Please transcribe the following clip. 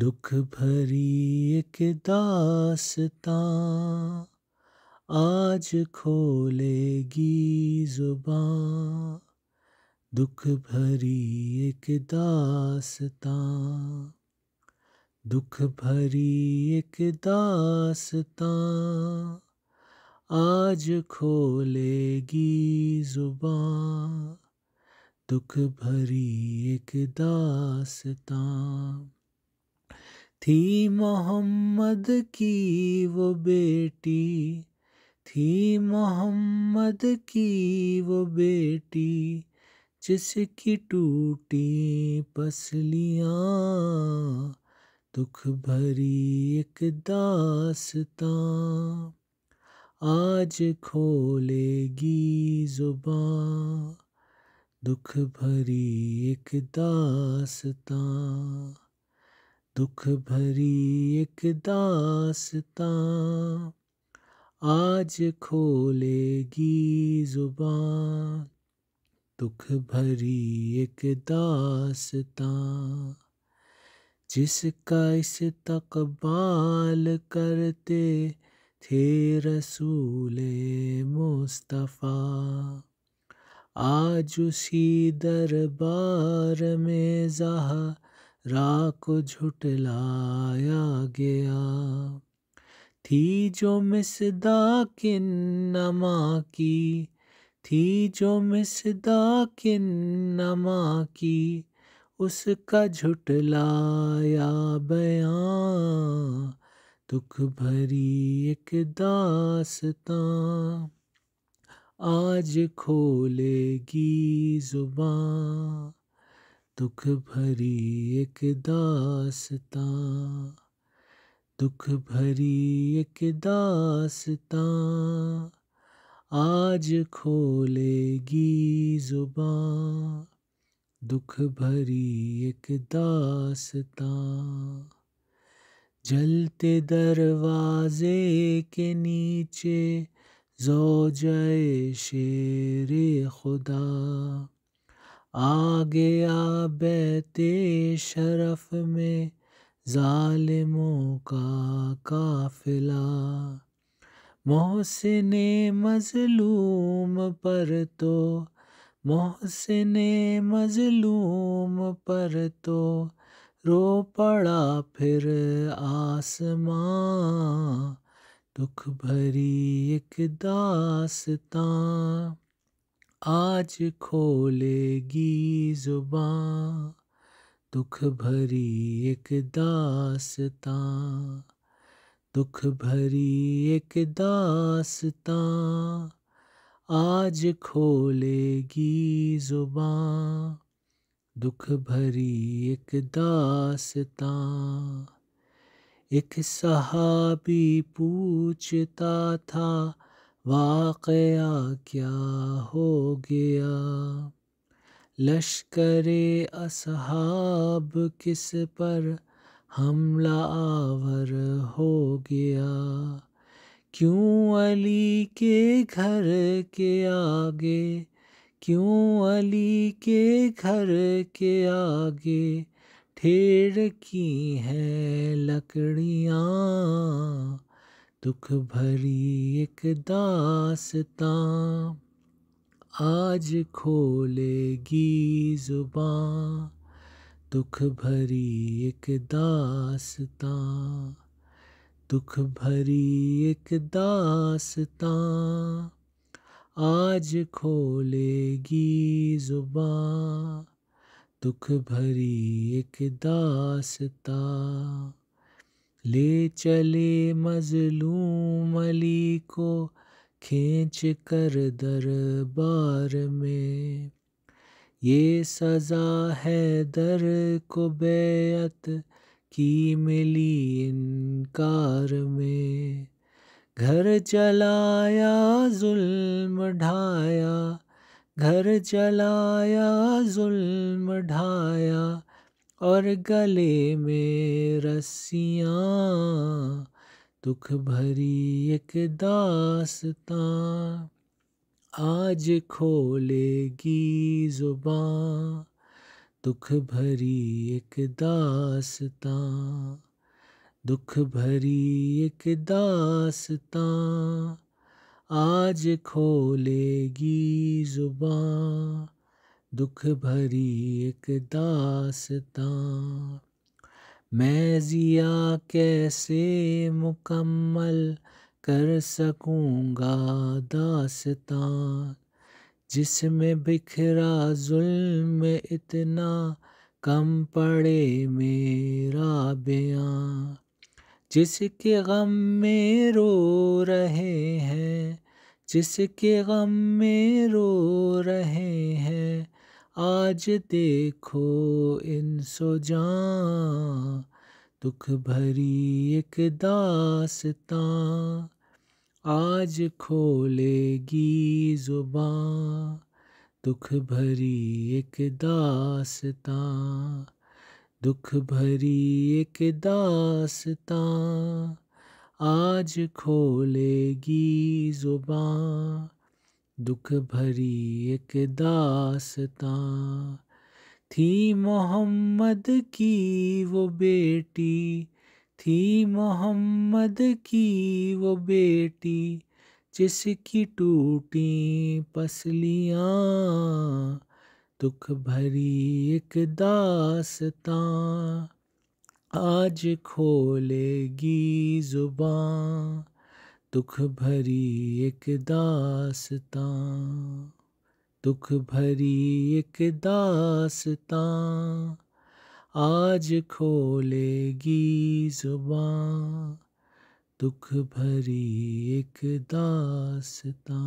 दुख भरी एक दासता आज खोलेगी जुबा दुख भरी एक दासता दुख भरी एक दासता आज खोलेगी जुबा दुख भरी एक दासता थी मोहम्मद की वो बेटी थी मोहम्मद की वो बेटी जिसकी टूटी पसलियाँ दुख भरी एक दासता आज खोलेगी जुबा दुख भरी एक दासता दुख भरी एक दासता आज खोलेगी जुबान दुख भरी एक दासता जिसका इस तक बाल करते थे रसूल मुस्तफ़ा आज उसी दरबार में जहा रा को झुटलाया गया थी जो मिसदा किन नमा की थी जो मिसदा किन नमा की उसका झुटलाया बयां दुख भरी एक दासता आज खोलेगी जुबान दुख भरी एक दासता दुख भरी एक दासता आज खोलेगी जुबा दुख भरी एक दासता जलते दरवाजे के नीचे जो जय शेर खुदा आ गया बैते शरफ में जालिमों का काफिला मोहसिन मजलूम पर तो मोहसिन मजलूम पर तो रो पड़ा फिर आसमां दुख भरी एक दासता आज खोलेगी जुबा दुख भरी एक दासता दुख भरी एक दासता आज खोलेगी जुबा दुख भरी एक दासता एक सहाबी पूछता था वाकया क्या हो गया लश्कर असहाब किस पर हमला आवर हो गया क्यों अली के घर के आगे क्यों अली के घर के आगे ठेर की है लकड़ियाँ दुख भरी एक दासता आज खोलेगी जुबां दुख भरी एक दासता दुख भरी एक दासता आज खोलेगी जुबां दुख भरी एक दासता ले चले मजलूम अली को खींच कर दरबार में ये सज़ा है दर को बेयत की मिली इनकार में घर चलाया जुल्म ढाया घर चलाया जुल्म ढाया और गले में रस्सियाँ दुख भरी एक दासता आज खोलेगी जुबां दुख भरी एक दासता दुख भरी एक दासता आज खोलेगी जुबां दुख भरी एक दासता मैं जिया कैसे मुकम्मल कर सकूँगा दासता जिसमें बिखरा जुल्म इतना कम पड़े मेरा बयां जिसके गम में रो रहे हैं जिसके गम में रो रहे हैं आज देखो इन सो जहाँ दुख भरी एक दासता आज खोलेगी जुबां दुख भरी एक दासता दुख भरी एक दासता आज खोलेगी जुबां दुख भरी एक दासता थी मोहम्मद की वो बेटी थी मोहम्मद की वो बेटी जिसकी टूटी पसलियाँ दुख भरी एक दासता आज खोलेगी जुबान दुख भरी एक दासता दुख भरी एक दासता आज खोलेगी जुबा दुख भरी एक दासता